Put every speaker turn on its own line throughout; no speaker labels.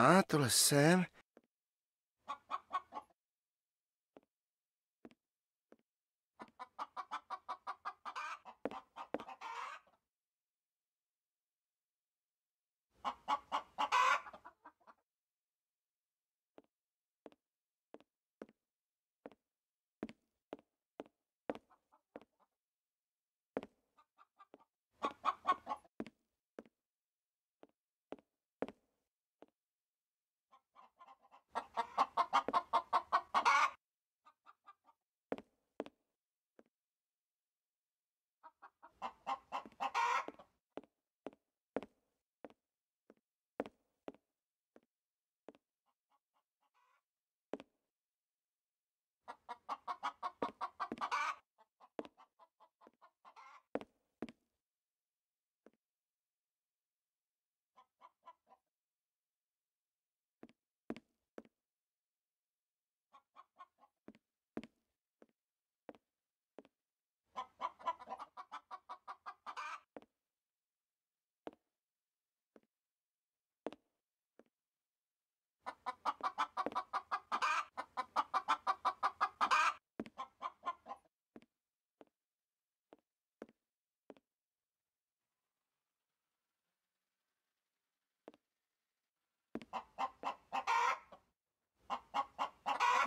Ah, tu le sem.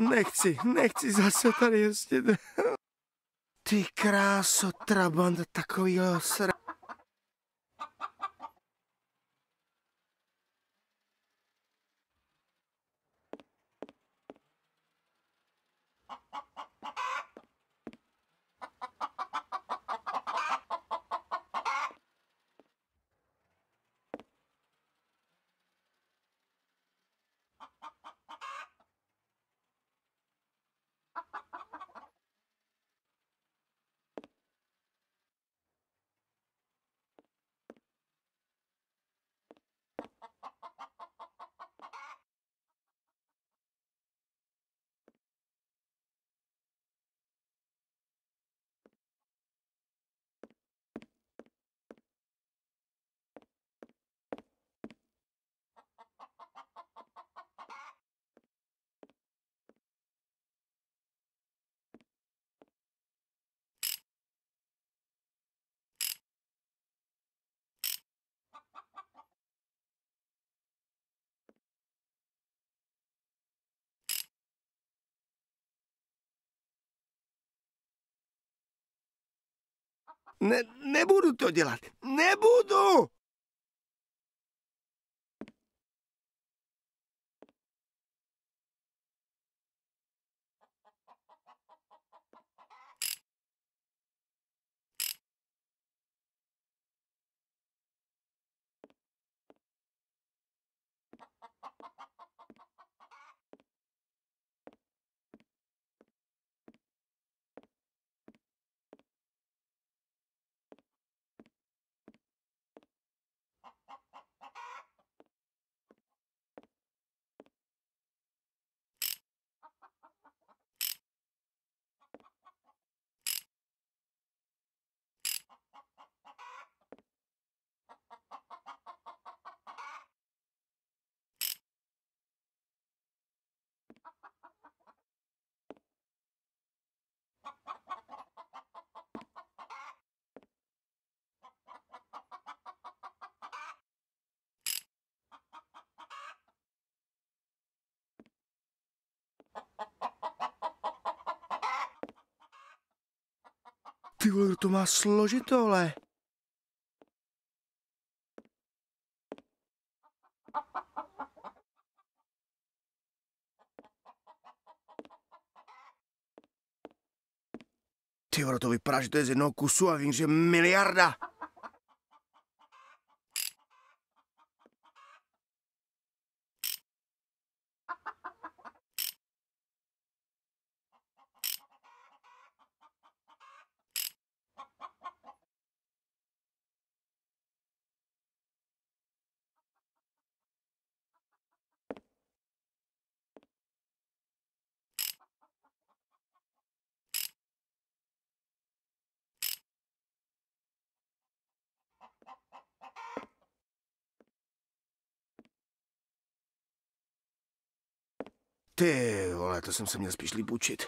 Nechci, nechci zase tady jezdit. Ty kráso, trabant, takovýho sra... Ne, nebudu to dělat. Nebudu! Ty vole, to má složito, ale. Ty vole, to vypadá, že to je z jednoho kusu a vím, že miliarda. Ty vole, to jsem se měl spíš líp učit.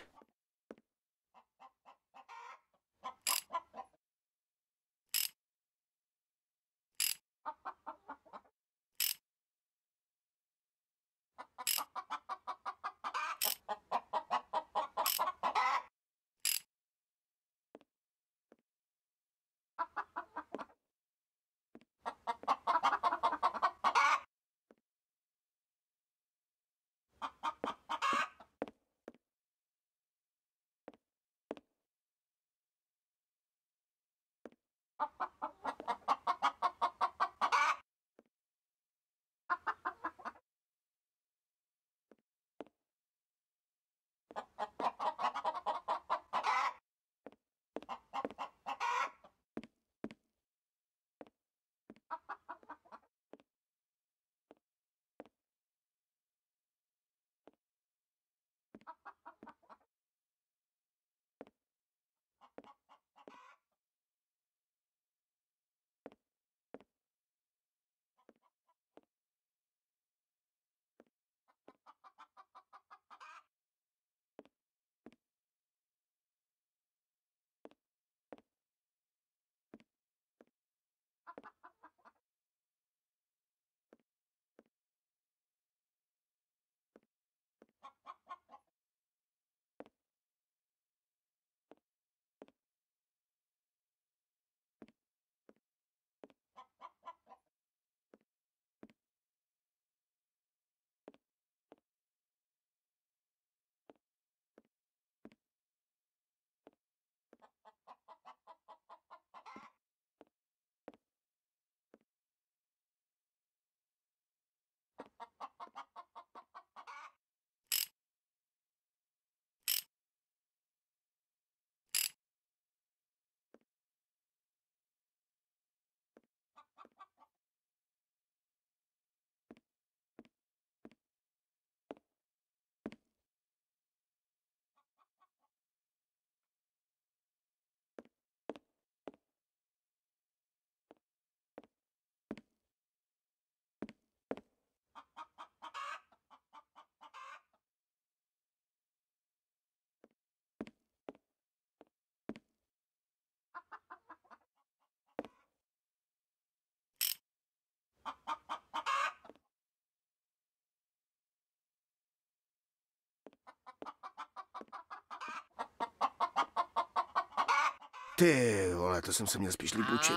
Ty vole, to jsem se měl spíš líp učit.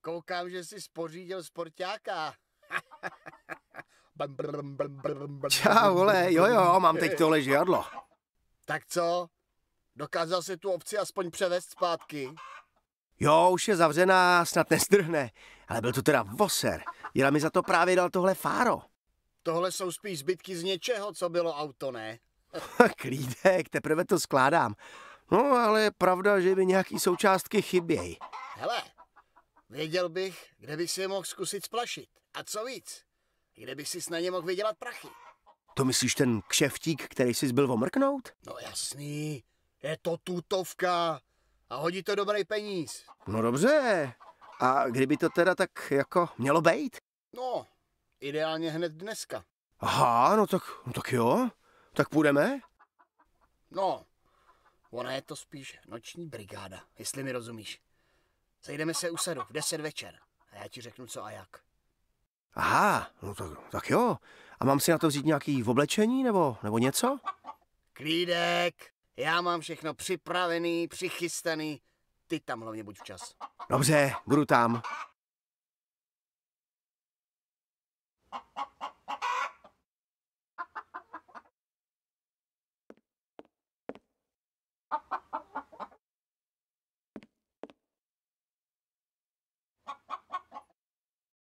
Koukám, že jsi spořídil sportáka.
Čau, vole, jo, jo, mám teď tohle žiadlo.
Tak co? Dokázal si tu obci aspoň převést zpátky?
Jo, už je zavřená, snad nestrhne. Ale byl to teda voser. Jela mi za to právě dal tohle fáro.
Tohle jsou spíš zbytky z něčeho, co bylo auto, ne?
Klídek, teprve to skládám. No, ale je pravda, že mi nějaký součástky chybějí.
Hele, věděl bych, kde bych si je mohl zkusit splašit. A co víc, kde bych si na ně mohl vydělat prachy.
To myslíš ten kšeftík, který jsi zbyl omrknout?
No jasný, je to tutovka a hodí to dobrý peníz.
No dobře, a kdyby to teda tak jako mělo být?
No, ideálně hned dneska.
Aha, no tak, no tak jo, tak půjdeme?
No, Ona je to spíš noční brigáda, jestli mi rozumíš. Sejdeme se u sedu v deset večer a já ti řeknu co a jak.
Aha, no tak, tak jo. A mám si na to vzít nějaký v oblečení nebo, nebo něco?
Klídek, já mám všechno připravený, přichystaný. Ty tam hlavně buď včas.
Dobře, budu tam.